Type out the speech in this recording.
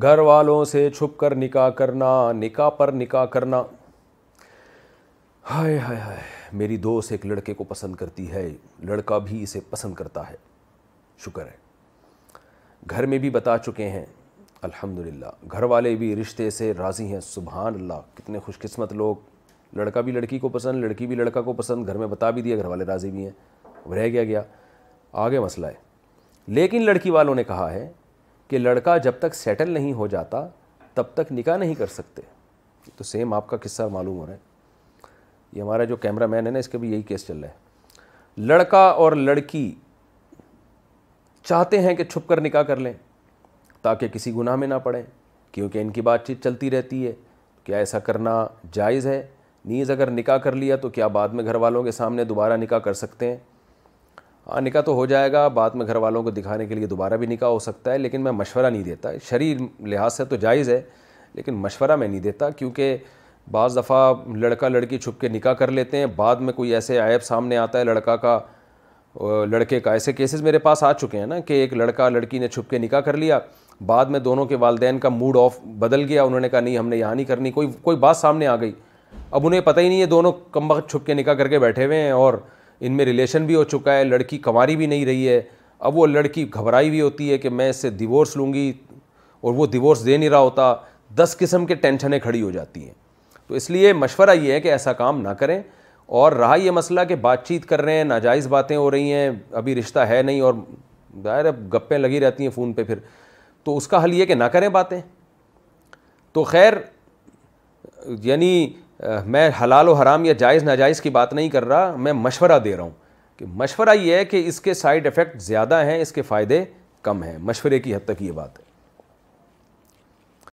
घर वालों से छुप कर निकाह करना निका पर निकाह करना हाय हाय हाय मेरी दोस्त एक लड़के को पसंद करती है लड़का भी इसे पसंद करता है शुक्र है घर में भी बता चुके हैं अल्हम्दुलिल्लाह घर वाले भी रिश्ते से राज़ी हैं सुबहान अल्लाह कितने खुशकिस्मत लोग लड़का भी लड़की को पसंद लड़की भी लड़का को पसंद घर में बता भी दिया घर वाले राज़ी भी हैं रह गया गया आगे मसला है लेकिन लड़की वालों ने कहा है कि लड़का जब तक सेटल नहीं हो जाता तब तक निकाह नहीं कर सकते तो सेम आपका किस्सा मालूम हो रहा है ये हमारा जो कैमरा मैन है ना इसके भी यही केस चल रहा है लड़का और लड़की चाहते हैं कि छुप कर निकाह कर लें ताकि किसी गुनाह में ना पड़ें क्योंकि इनकी बातचीत चलती रहती है क्या ऐसा करना जायज़ है नीज़ अगर निकाह कर लिया तो क्या बाद में घर वालों के सामने दोबारा निकाह कर सकते हैं हाँ निका तो हो जाएगा बाद में घर वालों को दिखाने के लिए दोबारा भी निका हो सकता है लेकिन मैं मशवरा नहीं देता शरीर लिहाज से तो जायज़ है लेकिन मशवरा मैं नहीं देता क्योंकि बज़ दफ़ा लड़का लड़की छुप के निका कर लेते हैं बाद में कोई ऐसे ऐप सामने आता है लड़का का लड़के का ऐसे केसेस मेरे पास आ चुके हैं ना कि एक लड़का लड़की ने छुप के निका कर लिया बाद में दोनों के वालदेन का मूड ऑफ बदल गया उन्होंने कहा नहीं हमने यहाँ नहीं करनी कोई कोई बात सामने आ गई अब उन्हें पता ही नहीं है दोनों कम वक्त छुप के निका करके बैठे हुए हैं और इनमें रिलेशन भी हो चुका है लड़की कंवारी भी नहीं रही है अब वो लड़की घबराई भी होती है कि मैं इससे डिवोर्स लूँगी और वो डिवोर्स दे नहीं रहा होता दस किस्म के टेंशनें खड़ी हो जाती हैं तो इसलिए मशवरा ये है कि ऐसा काम ना करें और रहा ये मसला कि बातचीत कर रहे हैं नाजायज़ बातें हो रही हैं अभी रिश्ता है नहीं और दायर अब गप्पें लगी रहती हैं फ़ोन पे फिर तो उसका हल ये कि ना करें बातें तो खैर यानी मैं हलाल व हराम या जायज़ नाजायज़ की बात नहीं कर रहा मैं मशवरा दे रहा हूँ कि मशवरा ये है कि इसके साइड इफ़ेक्ट ज़्यादा हैं इसके फ़ायदे कम हैं मशवरे की हद तक ये बात है